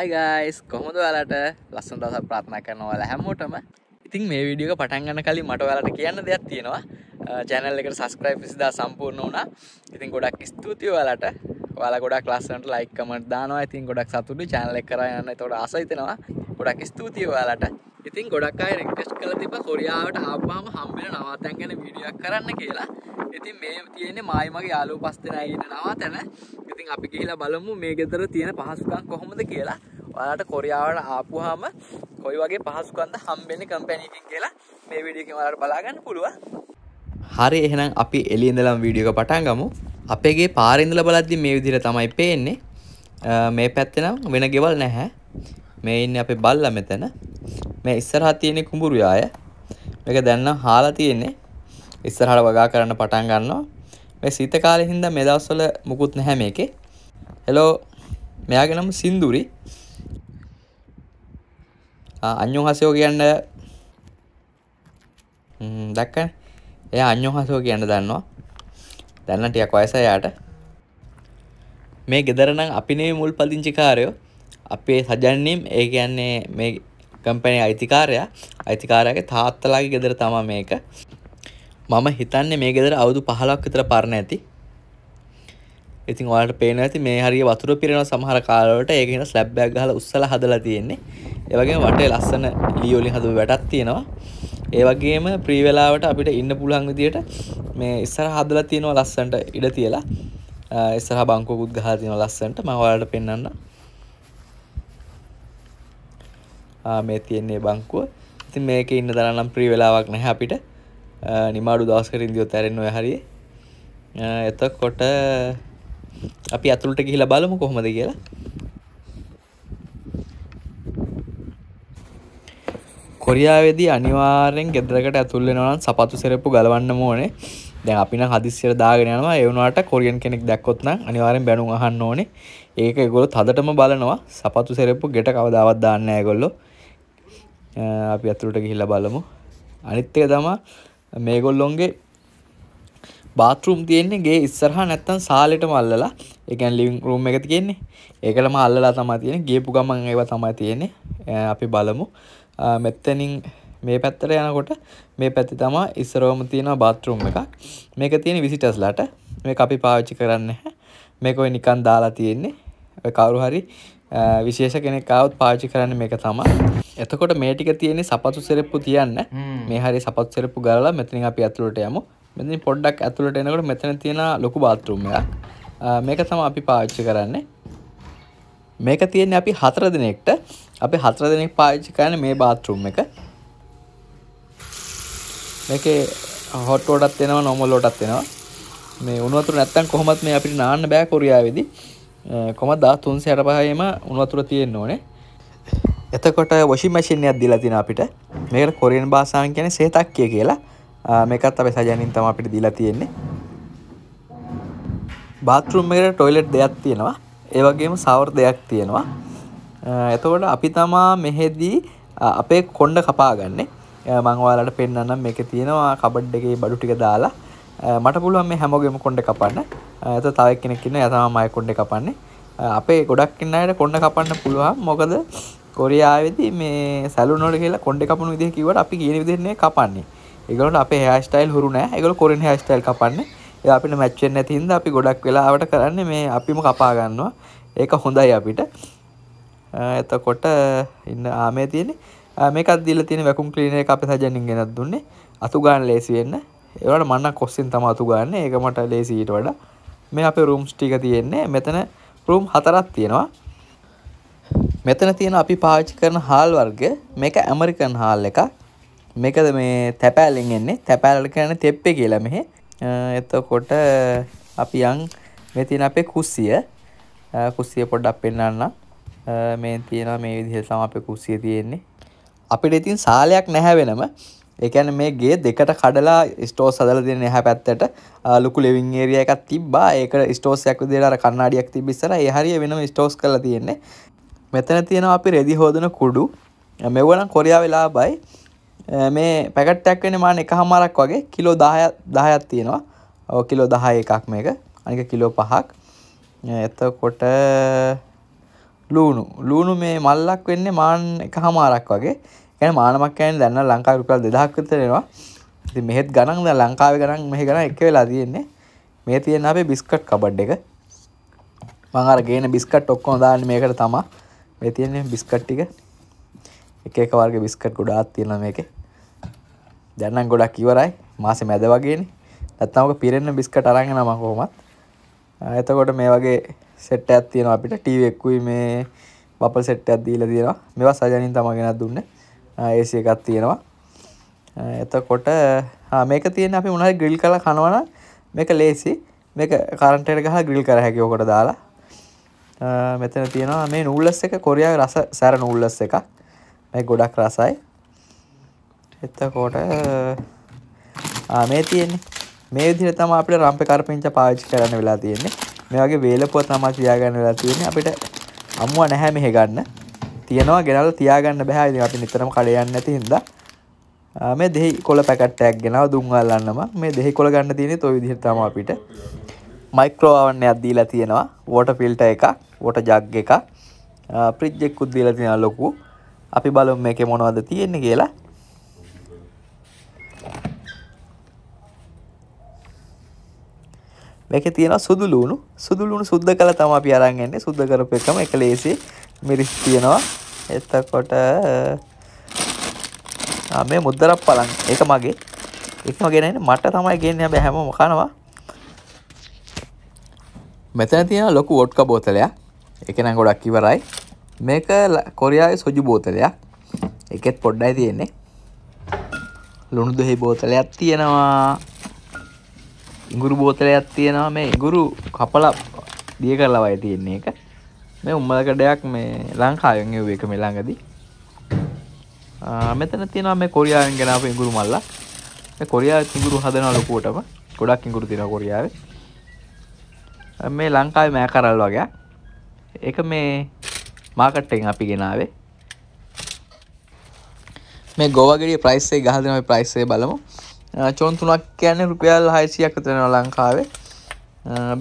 අයිගයිස් කොහොමද වැලට ලස්සන දස ප්‍රාත්නා කරනවල හැමෝටම ඉතින් මේ විඩියක පටන්ගන්න කලින් මට වැලට කියන්න දෙයක් තියෙනවා චැනල් එකට සස්ක්‍රයිප් සිදා සම්පූර්ණ වුණා ඉතින් ගොඩක් ස්තුතියි වැලට ඔයාල ගොඩක් ලස්සනට ලයික් කමට දානවා ඉතින් ගොඩක් සතුටු චැනල් එක කරන්න තොට අසහිතනවා ගොඩක් ස්තුතියි ඔයාලට ඉතින් ගොඩක් අය රික්ටෙස්ට් කළ තිබ කොරියාවට ආපුවාම හම්බෙන නවාතැන් ගැන වීඩියක් කරන්න කියලා ඉතින් මේ තියෙන්නේ මායි මගේ යාළුවෝ පස් දෙනා ඉන්න නවාතන. ඉතින් අපි ගිහිලා බලමු මේ ගෙදර තියෙන පහසුකම් කොහොමද කියලා. ඔයාලට කොරියාවට ආපුවාම කොයි වගේ පහසුකම්ද හම්බෙන්නේ කම්පැනි එකකින් කියලා මේ වීඩියෝ එකෙන් ඔයාලට බලා ගන්න පුළුවන්. හරි එහෙනම් අපි එළිය ඉඳලම වීඩියෝ එක පටන් ගමු. අපේගේ පාරේ ඉඳලා බලද්දි මේ විදිහට තමයි පේන්නේ. මේ පැත්තේ නම් වෙන ගෙවල් නැහැ. මේ ඉන්න අපේ බල්ලා මෙතන මේ ඉස්සරහා තියෙන කුඹුරුයාය මේක දැන්නම් හාලා තියෙන්නේ ඉස්සරහට වගා කරන්න පටන් ගන්නවා. මේ සීත කාලේ හින්දා මේ දවස්වල මුකුත් නැහැ මේකේ. හෙලෝ මෙයාගේ නම සින්දුරි. ආ අඤ්ඤෝ හසෝ කියන්න ම්ම් දැක්කනේ. එයා අඤ්ඤෝ හසෝ කියන්න දන්නවා. දැන් ටිකක් වයස එයාට. මේ ගෙදර නම් අපි නෙවෙයි මුල් පදිංචි කාරයෝ. අපේ සජන්නම් ඒ කියන්නේ මේ කම්පැනි අයිතිකාරයා අයිතිකාරයාගේ තාත්තලාගේ ගෙදර තමයි මේක. මම හිතන්නේ මේ ගෙදර අවුරුදු 15ක් විතර පරණ ඇති. ඉතින් ඔයාලට පේනවා ඇති මේ හරිය වතුර පිරෙන සමහර කාලවලට ඒක වෙන ස්ලැබ් බෑග් ගහලා උස්සලා හදලා තියෙන්නේ. ඒ වගේම වටේ ලස්සන ලී වලින් හදපු වැටක් තියෙනවා. ඒ වගේම ප්‍රී වෙලාවට අපිට ඉන්න පුළුවන් විදියට මේ ඉස්සරහ හදලා තියෙනවා ලස්සනට ඉඩ තියලා. ඉස්සරහ බංකුවකුත් ගහලා තියෙනවා ලස්සනට මම ඔයාලට පෙන්වන්නම්. ආ මේ තියෙන්නේ බංකුව. ඉතින් මේකේ ඉන්න තරම් නම් ප්‍රී වෙලාවක් නැහැ අපිට. නිමාඩු දවස්කරින්දිෝ තැරෙන්ව හරි එත කොට අපි ඇතුළට ගිහිලා බලමු කොහොමද කියලා කොරියාවේදී අනිවාරෙන් ගෙදරකට ඇතුල්ලෙනවන් සපතු සෙරප්පු ගලවන්න ඕනේ දැන් අපින හදිසියට දාගෙනනවා ඒවුණට කොරියන් කෙනෙක් දැක්කොත්න අනිවාරෙන් බැනු අහන්න ඕනේ ඒක ගොල තදටම බලනවා සපතු සෙරප්පු ගෙට කවදාවත් දාන්න ඇගොල්ලො අපි ඇතුළට ගිහිල්ල බලමු අනිත්තය තමා මේගොල්ලොන්ගේ බාතරුම් තියෙන්නේගේ ඉස්සරහා නැත්තම් සාලෙටම අල්ලලා ඒ කියන්නේ ලිවිං රූම් එක තියෙන්නේ ඒකලම අල්ලලා තමයි තියෙන්නේ ගියපු ගමන් ඒවා තමයි තියෙන්නේ අපි බලමු මෙතනින් මේ පැත්තට යනකොට මේ පැත්තේ තමයි ඉස්සරවම තියෙන බාත්රූම් එකක් මේක තියෙන විසිටර්ස්ලාට මේක අපි පාවිච්චි කරන්නේ නැහැ මේක ඔය නිකන් දාලා තියෙන්නේ ඔය කවුරු හරි විශේෂ කෙනෙක් අවුත් පාචි කරන්න මේක තම එතකොට මේටික තියෙන සපතු සෙරෙප්පු තියන්න මේ හරි සපත් සෙරපු ගලලා මෙතනින් අපි ඇතුළට යමු මෙති පොඩ්ඩක් ඇතුළට එනකට මෙතන තියෙන ලොකු බාතරුම්යක් මේක තම අපි පාච්චි කරන්නේ මේක තියෙන අපි හතර දෙනෙක්ට අපි හතර දෙනෙක් පාච්චි කරන මේ බාතරුම් එක මේක හොට්ටෝටත් එෙනවා නොමල්ලෝටත් එෙනවා මේ උනුවතුර නැත්තන් කොහොමත් මේ අපිට නාන්න බෑ කොරියාවෙදී කොමත් දා තුන් සැට පහයම උනවතුර තියෙන් ඕනේ එතකොට වශි මැසිනයක් දිලා තින අපිට මේකට කොරියන් භාසාන් කියන සේතක්කිය කියලා මේකත් අප සජනින් තම අපිට දිලා තියෙන්නේ බාතරුම් එකට ටොයිලට් දෙයක් තියෙනවා ඒවගේම සවර් දෙයක් තියෙනවා එතකොට අපි තමා මෙහෙදී අපේ කොණ්ඩ කපා ගන්නේ මංවාලට පෙන්න්නම් එක තියෙනවා කබඩ් එකේ බඩු ටික දාලා මට පුළුවන් මේ හැමෝගෙම කොණ්ඩ කපන්න ඇත තව කෙනෙක් ඉන්න යතම මය කොණ්ඩ කපන්නේ අපේ ගොඩක් ඉන්න අයට කොණ්ඩ කපන්න පුළුවන් මොකද කොරියාවේදී මේ සැලුන් වල කියලා කොණ්ඩ කපන විදිහ කිව්වට අපි කියන විදිහට නේ කපන්නේ. ඒගොල්ලන්ට අපේ හෙයා ස්ටයිල් හුරු නෑ. ඒගොල්ලෝ කොරියන් හෙයා ස්ටයිල් කපන්නේ. ඒ අපිට මැච් වෙන්නේ නැති හින්දා අපි ගොඩක් වෙලාවට කරන්නේ මේ අපිම කපා ගන්නවා. ඒක හොඳයි අපිට. එතකොට ඉන්න ආමේ තියෙන්නේ. මේකත් දීලා තියෙන වැකුම් ක්ලීනර් එක අපේ සජෙන්ින් ගෙනත් දුන්නේ. අතු ගන්න ලේසි වෙන්න. ඒවට මන්න කොස්සින් තම අතු ගන්න ඒක මට ලේසිට වඩ මේ අප රූම්ස් ටික තියෙන්නේ මෙතන රූම් හතරත් තියෙනවා මෙතන තියෙන අපි පාච්චි කරන හාල් වර්ග මේක ඇමරිකන් හාල් එක මේකද මේ තැපෑලෙන් එන්නේ තැපෑල කරන තෙප්පේ කියලා මෙහෙ එතකොට අපි යන් මෙතින අපේ කුස්සිය කුස්සිය පොඩ්ඩක් පෙන්වන්න මේ තියෙන මේ විදිහට තමයි අපේ කුස්සිය තියෙන්නේ අපිට ඉතින් සාලයක් නැහැ වෙනම ඒකැන මේ ගේ දෙකට කඩලා ස්ටෝ සදල දෙන එහැ පැත්තට ලොකු ලෙවින් ඒරිය එකක් තිබ්බා ඒක ස්ටෝස්යක් දෙලාර කන්නාඩියක් තිබිස්සර හරිය වෙනම ස්ටෝස් කල තියෙන්නේ මෙතන තියෙනවා අපි රෙදි හෝදන කුඩු මෙවන කොරයා වෙලා බයි මේ පැකට්ටක් වෙන මාන එක හමාරක් වගේ කිලෝ දහයක් තියෙනවා ඕ කිලෝ දහය එකක් මේක අනික කිලෝ පහක් එතකොට ලූුණු ලූුණු මේ මල්ලක් වෙන්නේ මාන් එක හමාරක් වගේ ගැන මානමක්කෑන් දැන්න ලංකාරුකල් දෙදහක්කතරෙනවා ති මෙහෙත් ගණන් ලංකාව ගනන් මෙහ ගන එක වෙලා තියෙන්නේ මේ තියෙන අපේ බිස්කට් කබඩ් එක මංර ගේන බිස්කට් ඔක්කෝ දාන්න මේකට තමා මේ තියන්නේ බිස්කට් ටික එක එක වර්ග බිස්කට් ගොඩාත් තියෙන මේක දැන්නම් ගොඩක් ඉවරයි මාසෙ මැද වගේනේ නැත්තම් ඔක පිරෙන්න බිස්කට් අරන් එනවා මම කොහොමත් එතකොට මේ වගේ සෙට් එකක් තියෙනවා අපිට ටීවී එකකුයි මේ බපල් සෙට් එකක් දීලා තියෙනවා මේවා සජනින් තමයි ගෙනත් දුන්නේ ඒසි එකත් තියෙනවා එතකොට මේක තියෙන අපි මොනහරි ග්‍රිල් කරලා කනවනම් මේක ලේසි මේක කරන්ට් එකට ගහලා ග්‍රිල් කර හැකියි ඔකට දාලා මෙතන තියෙනවා මේ නූඩ්ල්ස් එක කොරියා රස සැර නූඩ්ල්ස් එකක් මේ ගොඩක් රසයි එතකොට මේ තියෙන්නේ මේ විදිහට තමයි අපිට රම්පේ කරපිංච පාවිච්චි කරන්න වෙලා තියෙන්නේ. මේ වගේ වේලපුව තමයි තියාගන්න වෙලා තියෙන්නේ. අපිට අමුව නැහැ මෙහෙ ගන්න. තියෙනවා ගෙනල් තියාගන්න බැහැ ඉතින් අපි නිතරම කඩේ යන්නේ නැති හින්දා මේ දෙහි කොළ පැකට්ටයක් ගෙනාව දුම් අල්ලන්නම මේ දෙහි කොළ ගන්න තියෙන්නේ toy විදිහට තමයි අපිට මයික්‍රෝ අවන්නයක් දීලා තියෙනවා වෝටර් ෆිල්ටර් එකක් වෝටර් ජග් එකක් ෆ්‍රිජ් එකකුත් දීලා තියෙනවා ලොකු අපි බලමු මේකේ මොනවද තියෙන්නේ කියලා මේක තියෙන සුදුලුණු සුදුලුණු සුද්ධ කළ තම අපි අරන් එන්නේ සුද්ධ කරපු එකම එක ලේසි මිරිස් තියෙනවා එතකොට මේ මුද්දරක් පලන් ඒක මගේ එකම ගෙනන මට තමයි ගෙන්න්න බැ හැම මකනවා මෙතන තියෙන ලොකු වොට්ක බෝතලයක් එකනම් ගොඩක් ඉවරයි මේක කොරියාවේ සොජු බෝතලයක් එකෙත් පොඩ්ඩයි තියෙන්නේ ලුණු දෙහි බෝතලයක් තියෙනවා ඉඟුරු බෝතලයක් තියෙනවා මේ ඉඟුරු කපල දිය කරලවයි තියෙන්නේ එක මේ උම්මලකඩයක් මේ ලංකාවෙන් එව්ව එක මේ ළඟදී මෙතන තියෙනවා මේ කොරියාවෙන් ගෙන අපේ ඉඟුරු මල්ලක් මේ කොරියාවේ ඉඟුරු හදනවා ලොකුවටම ගොඩක් ඉඟුරු තියෙනවා කොරියාවේ මේ ලංකාවේ මෑ කරල් වගේ ඒක මේ මාකට් එකෙන් අපි ගෙනාවේ මේ ගෝවාගෙඩිය ප්‍රයිස් එක ගහලා දෙනවා මේ ප්‍රයිස් එක බලමු චෝන් තුනක් කියන්නේ රුපියල් 600ක් විතර වෙනවා ලංකාවේ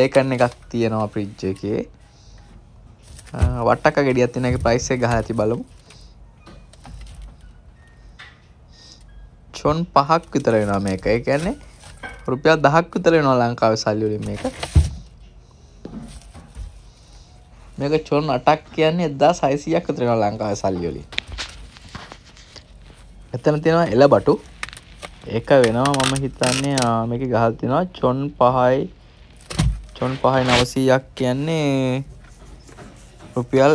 බේකන් එකක් තියෙනවා ෆ්‍රිජ් එකේ වට්ටක් ගෙඩියත් එනගේ ප්‍රයිස්සේ ගහ ඇති බලමු චොන් පහක් විතර වෙනවා මේක ඒ කියන්නේ රුපියල් දහක් විතර වෙනවා ලංකාවේ සල්ලි වලින් මේක මේක චොන් අටක් කියන්නේ 1600ක් විතර වෙනවා ලංකාවේ සල්ලි වලින් එතන තියෙනවා එළ බටු ඒක වෙනවා මම හිතන්නේ මේක ගහලා තියෙනවා චොන් 5යි චොන් 5යි 900ක් කියන්නේ රුපියල්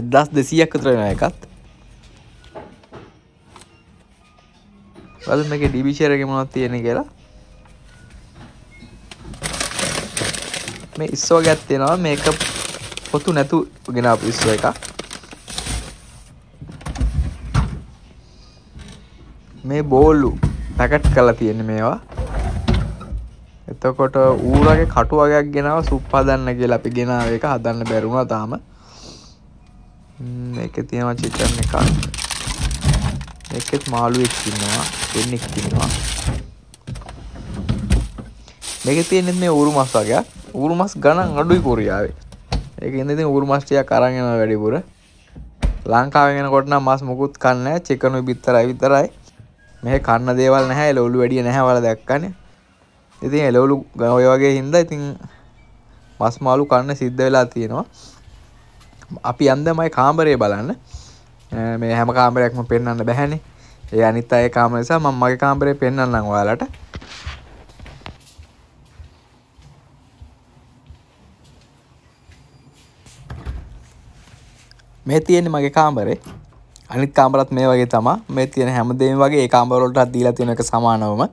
එදස් දෙසියක් අතර වෙන එකත් බල මේක ඩිවිශරක මොනවත් තියෙන කියලා මේ ඉස්සෝ ගැත්තිෙනවා මේක පොතු නැතු ගෙන ඉස්ස එක මේ බෝලු පැකට් කලා තියෙන මේවා එතකොට ඌරගේ කටු වගයක් ගෙනාව සුප්පදන්න කියලා අපි ගෙනාව එක හදන්න බැරුණ තාම එක තියෙනවා චිකන් එකක් එකෙත් මාළුවෙක් ඉන්නවා දෙන්නෙක් ඉන්නවා මේක තියෙන්නේ මේ ඌරු මස් වගේක් ඌරු මස් ගණන් අඩුයි කොරියාවේ ඒක ඉඳ ඉතින් ඌරු මස් ටිකක් අරන් එනවා වැඩිපුර ලංකාවෙන් එනකොට නම් මස් මොකුත් කන්නේ නැහැ චිකන් විතරයි විතරයි මෙහි කන්න දේවල් නැහැ ලොලු වැඩිය නැහැ වල දැක්කනේ ඉතින් එලවලු ඔය වගේ හින්දා ඉතින් මස් මාළු කන්න සිද්ධ වෙලා තියෙනවා අපි යන්දමයි කාමරය බලන්න මේ හැම කාමරයක්ම පෙන්වන්න බැහැනේ ඒ අනිත් අය කාමර නිසා මම මගේ කාමරේ පෙන්වන්නම් ඔයාලට මේ තියෙන්නේ මගේ කාමරේ අනිත් කාමරත් මේ වගේ තමා මේ තියෙන හැමදේම වගේ ඒ කාමරවලටත් දීලා තියෙන එක සමානවම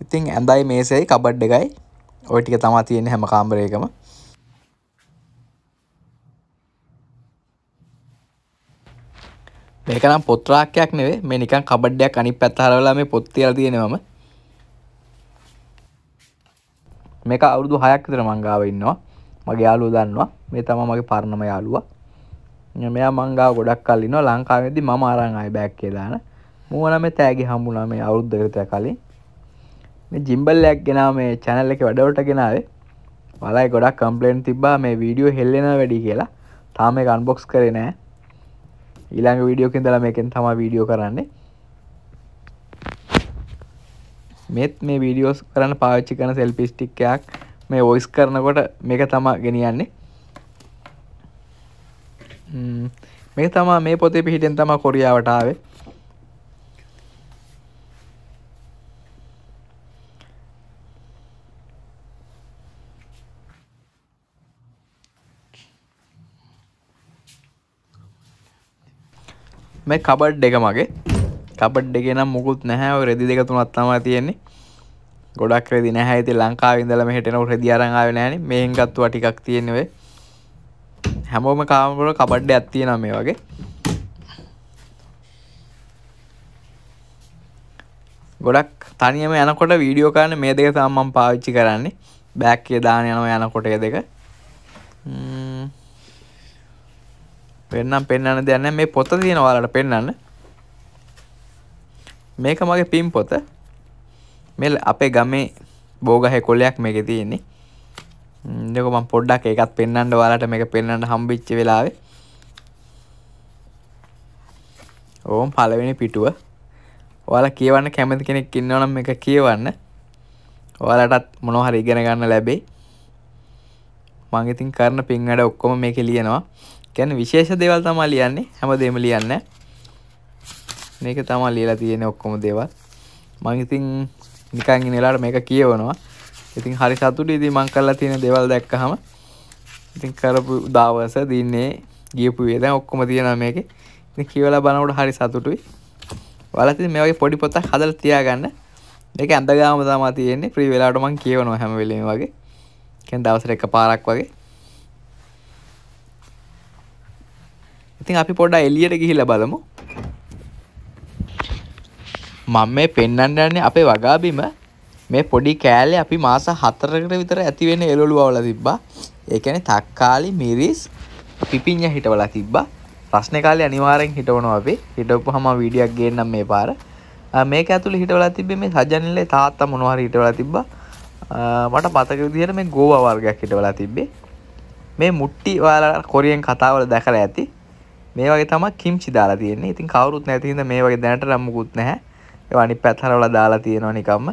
ඉතින් ඇඳයි මේසයි කබඩ් එකයි ඔය ටික තමා තියෙන හැම කාමරයකම මේකනම් පොත්රාක්කයක් නෙවේ මේ නිකන් කබඩ්ඩයක් අනිත් පැත්ත හරවලා මේ පොත් තියලා තියෙනවා මම. මේක අවුරුදු 6ක් විතර මං ගාව ඉන්නවා. මගේ යාළුවෝ දන්නවා. මේ තමයි මගේ පරණම යාළුවා. මෙයා මං ගාව ගොඩක් කල් ඉන්නවා. ලංකාවේදී මම අරන් ආයේ බෑග් එකේ දාන. මූව නම් මේ තෑගි හම්බුණා මේ අවුරුද්දකට කලින්. ජිම්බල්ලයක් ගෙන මේ චැනල්ල එක වැඩවට ගෙනාවේ බලයි ගොඩක් කම්පලේන් තිබා මේ වීඩියෝ හෙල්ලෙන වැඩි කියලා තාම එක අන්බොක්ස් කරේ නෑ ඊළඟ වීඩියෝකින් දලා මේකෙන් තම වීඩියෝ කරන්නේ මෙත් මේ වීඩියෝස් කරන්න පාවිච්චි කරන සෙල්පිස්ටික්කයක් මේ ඔයිස් කරනකොට මේක තමා ගෙනියන්නේ මේ තමා මේ පොතේ පිහිටෙන් තම කොරියාවටාවේ මේ කබඩ් එක මගේ කබඩ් එක නම් මුකුත් නැහැ රෙදි දෙක තුනක් තමයි තියෙන්නේ ගොඩක් රෙදි නැහැ ඉතින් ලංකාවේ ඉඳලා මෙහෙට එනකොට රෙදි අරන් ආවේ නැහනේ මේෙන් ගත්තා ටිකක් තියෙන්නේ වෙයි හැමෝම කාමර කබඩ්ඩයක් තියෙනවා මේ වගේ ගොඩක් තනියම යනකොට වීඩියෝ කරන්න මේ දෙක සම්මම් පාවිච්චි කරන්නේ බෑක්කේ දාන යනවා යනකොට දෙක පෙන්නම් පෙන්න්න දෙන්න මේ පොත තියෙන වාලට පෙන්න්න මේක මගේ පින් පොත මෙල් අපේ ගමේ බෝගහෙ කොල්ලයක් මේක තියෙන්නේ දෙක මම පොඩ්ඩක් ඒකත් පෙන්වන්න ඔයාලට මේක පෙන්වන්න හම්බෙච්ච වෙලාවේ ඕම් පළවෙනි පිටුව ඔයාලා කියවන්න කැමති කෙනෙක් ඉන්නවා නම් මේක කියවන්න ඔයාලටත් මොනවා හරි ඉගෙන ගන්න ලැබෙයි මම ඉතින් කරන පින් වැඩ ඔක්කොම මේකේ ලියනවා කැන විශේෂ දේවල් තමා ලියන්නේ හැම දෙම ලියන්න මේක තමා ලියලා තියෙන ඔක්කොම දේවල් මං ඉතින් නිකන් ඉනලාට මේක කියවනවා ඉතින් හරි සතුට ඉතින් මං කරලා තියෙන දේවල් දැක්කහම ඉතින් කරපු දවස දින්නේ ගියපු වේ දැන් ඔක්කොම තියෙනවා මේකේ ඉතින් කියවලා බලනකොට හරි සතුටුයි ඔයාලා ඉතින් මේ වගේ පොඩි පොතක් හදලා තියාගන්න මේක ඇඳගාම තමා තියෙන්නේ ෆ්‍රී වෙලාවට මං කියවනවා හැම වෙලෙම වගේ කියන්නේ දවසට එක පාරක් වගේ ඉතින් අපි පොඩ්ඩ එලියට ගිහිල බලමු මම මේ පෙන්වන්න යන්නේ අපේ වගාබිම මේ පොඩි කෑල්ලේ අපි මාස 4කට විතර ඇති වෙන එළවලු වවලා තිබ්බා. ඒ කියන්නේ තක්කාලි, මිරිස්, පිපිඤ්ඤා හිටවලා තිබ්බා. රස්නේ කාලේ අනිවාර්යෙන් හිටවනවා අපි. හිටවපුවාම වීඩියක් ගේන්නම් මේ පාර. මේක ඇතුලේ හිටවලා තිබ්බේ මේ සජන්ලේ තාත්තා මොනවා හරි හිටවලා තිබ්බා. මට මතක විදිහට මේ ගෝවා වර්ගයක් හිටවලා තිබ්බේ. මේ මුට්ටි ඔයාලා කොරියෙන් කතාවල දැකලා ඇති. මේ වගේ තමයි කිම්චි දාලා තියෙන්නේ. ඉතින් කවුරුත් නැති හින්දා මේ වගේ දැනට රම්මුකුත් නැහැ. ඒ අනිත් පැත්ත හරවලා දාලා තියෙනවා නිකම්ම.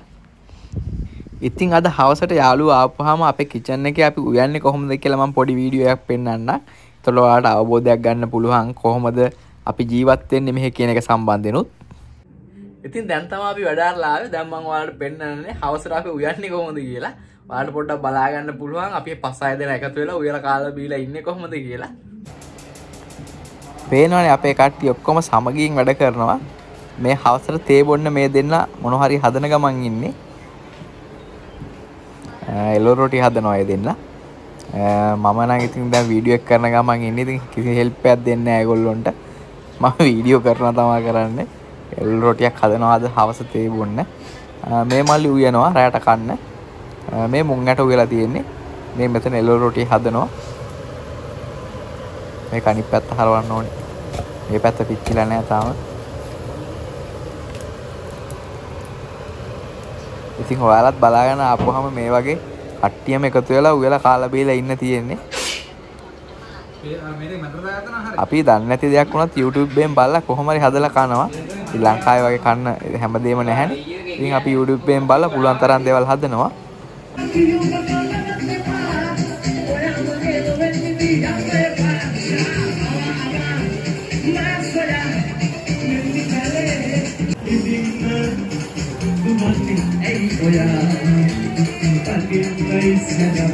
ඉතින් අද හවසට යාළුවෝ ආපුවාම අපේ කිචන් එකේ අපි උයන්නේ කොහොමද කියලා මම පොඩි වීඩියෝ එකක් පෙන්වන්නම්. එතකොට ඔයාලට අවබෝධයක් ගන්න පුළුවන් කොහොමද අපි ජීවත් වෙන්නේ මෙහි කියන එක සම්බන්ධෙනුත්. ඉතින් දැන් තමයි අපි වැඩාරලාවේ දැන් මම ඔයාලට පෙන්නන්නේ හවසට අපි උයන්නේ කොහොමද කියලා. ඔයාලට පොඩ්ඩක් බලා ගන්න පුළුවන් අපි පස් හය දෙනා එකතු වෙලා උයලා කාලා බීලා ඉන්නේ කොහොමද කියලා. පේනවන අපේ කට්ටි ඔක්කොම සමගින් වැඩ කරනවා මේ හවසර තේබොන්න මේ දෙන්න මොනහරි හදන ගමන් ඉන්නේ එල්ලෝරෝටි හද නොය දෙන්න මම නගතින් දැ වීඩියක් කරන ගමන් ඉන්නති කිසි හෙල්පයක් දෙන්න ඇගොල්ලොන්ට ම වීඩියෝ කරන තමා කරන්න එල්රෝටියක් හදනවාද හවස තේබොන්න මේ මල්ලි වයනවා රෑට කන්න මේ මුං ඇට වෙලා තියෙන්නේ මේ මෙතන එල්ලෝරෝටි හදනවා මේ කනිපත් හරවන්න ඕනේ මේ පැත්ත පිච්චිලා නැහැ තාම. ඉතින් ඔයාලත් බලාගෙන ආපුවාම මේ වගේ කට්ටියම එකතු වෙලා උයලා කාලා බීලා ඉන්න තියෙන්නේ. අපි දන්නේ නැති දෙයක් වුණත් YouTube එකෙන් බලලා කොහොම හරි හදලා කනවා. ඉතින් ලංකාවේ වගේ කන්න හැමදේම නැහැනේ. ඉතින් අපි YouTube එකෙන් බලලා පුළුවන් තරම් දේවල් හදනවා. ඔන්න ඉතින්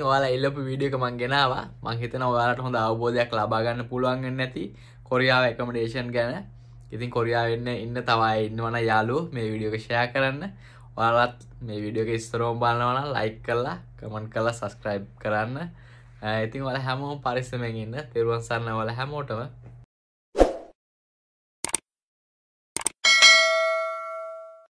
ඔයාලා එල්ලපු වීඩියෝ එක මං ගෙනාවා මං හිතන ඔයාලට හොඳ අවබෝධයක් ලබා ගන්න පුළුවන් වෙන්නේ නැති කොරියාව ඇකමඩේෂන් ගැන ඉතින් කොරියාව වෙන්න ඉන්න තව අය ඉන්නවනම් යාළුවෝ මේ වීඩියෝ එක ෂෙයා කරන්න ඔයාලත් මේ වීඩියෝ එක ඉස්සරහම බලනවා නම් ලයික් කරලා කමෙන්ට් කරලා subscribe කරන්න ඉතින් ඔයාලා හැමෝම පරිස්සමෙන් ඉන්න තෙරුවන් සරණ ඔයාලා හැමෝටම